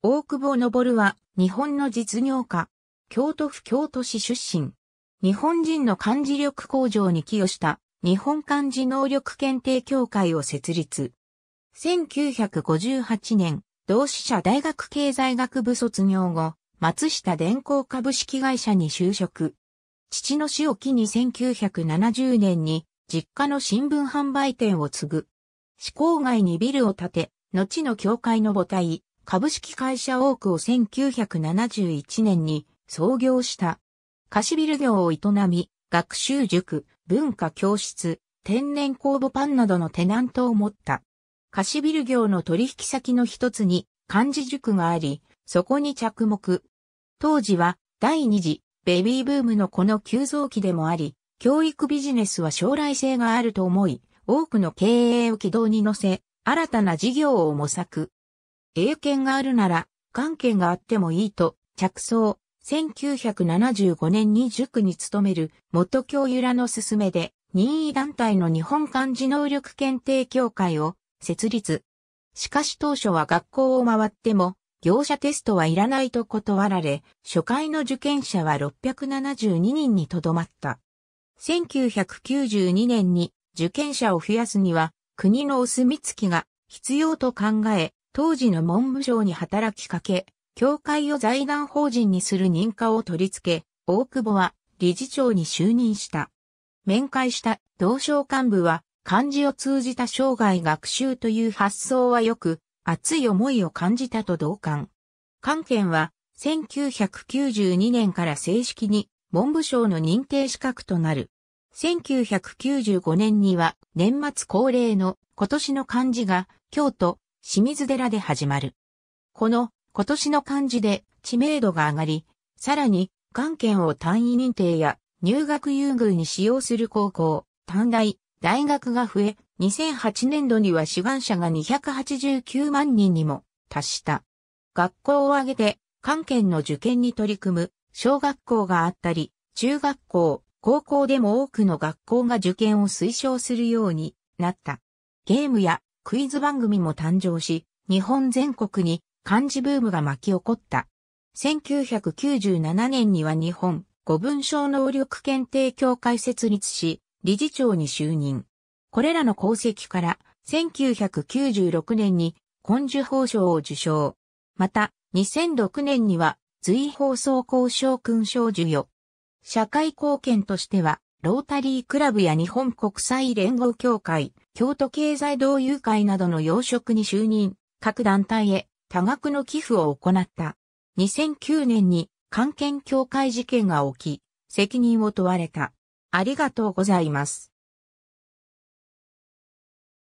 大久保昇は日本の実業家、京都府京都市出身。日本人の漢字力向上に寄与した日本漢字能力検定協会を設立。1958年、同志社大学経済学部卒業後、松下電工株式会社に就職。父の死を機に1970年に実家の新聞販売店を継ぐ。市郊外にビルを建て、後の教会の母体、株式会社オークを1971年に創業した。貸子ビル業を営み、学習塾、文化教室、天然酵母パンなどのテナントを持った。貸子ビル業の取引先の一つに漢字塾があり、そこに着目。当時は第二次ベビーブームのこの急増期でもあり、教育ビジネスは将来性があると思い、多くの経営を軌道に乗せ、新たな事業を模索。英検があるなら、関検があってもいいと、着想。1975年に塾に勤める元教諭らの勧めで、任意団体の日本漢字能力検定協会を設立。しかし当初は学校を回っても、業者テストはいらないと断られ、初回の受験者は672人にとどまった。1992年に受験者を増やすには、国のお墨付きが必要と考え、当時の文部省に働きかけ、教会を財団法人にする認可を取り付け、大久保は理事長に就任した。面会した同省幹部は、漢字を通じた生涯学習という発想はよく、熱い思いを感じたと同感。関係は、1992年から正式に文部省の認定資格となる。1995年には年末恒例の今年の漢字が京都清水寺で始まる。この今年の漢字で知名度が上がり、さらに、関県を単位認定や入学優遇に使用する高校、短大、大学が増え、2008年度には志願者が289万人にも達した。学校を挙げて、関県の受験に取り組む小学校があったり、中学校、高校でも多くの学校が受験を推奨するようになった。ゲームやクイズ番組も誕生し、日本全国に漢字ブームが巻き起こった。1997年には日本語文章能力検定協会設立し、理事長に就任。これらの功績から、1996年に根樹法賞を受賞。また、2006年には、随放送交渉勲章授与。社会貢献としては、ロータリークラブや日本国際連合協会、京都経済同友会などの要職に就任、各団体へ多額の寄付を行った。2009年に関係協会事件が起き、責任を問われた。ありがとうございます。